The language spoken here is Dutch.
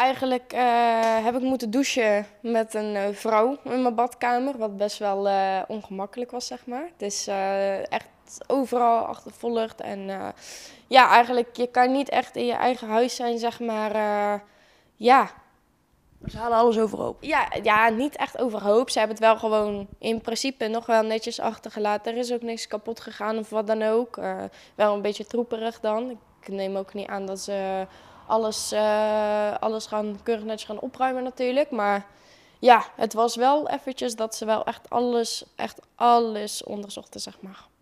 Eigenlijk eh, heb ik moeten douchen met een eh, vrouw in mijn badkamer, wat best wel eh, ongemakkelijk was, zeg maar. Het is echt overal achtervolgd en ja, eigenlijk, je kan niet echt in je eigen huis zijn, zeg maar, ja. Ze halen alles overhoop? Ja, ja, niet echt overhoop. Ze hebben het wel gewoon in principe nog wel netjes achtergelaten. Er is ook niks kapot gegaan of wat dan ook. wel een beetje troeperig dan. Ik neem ook niet aan dat ze alles, eh, alles gaan, keurig netjes gaan opruimen natuurlijk. Maar ja, het was wel eventjes dat ze wel echt alles, echt alles onderzochten, zeg maar.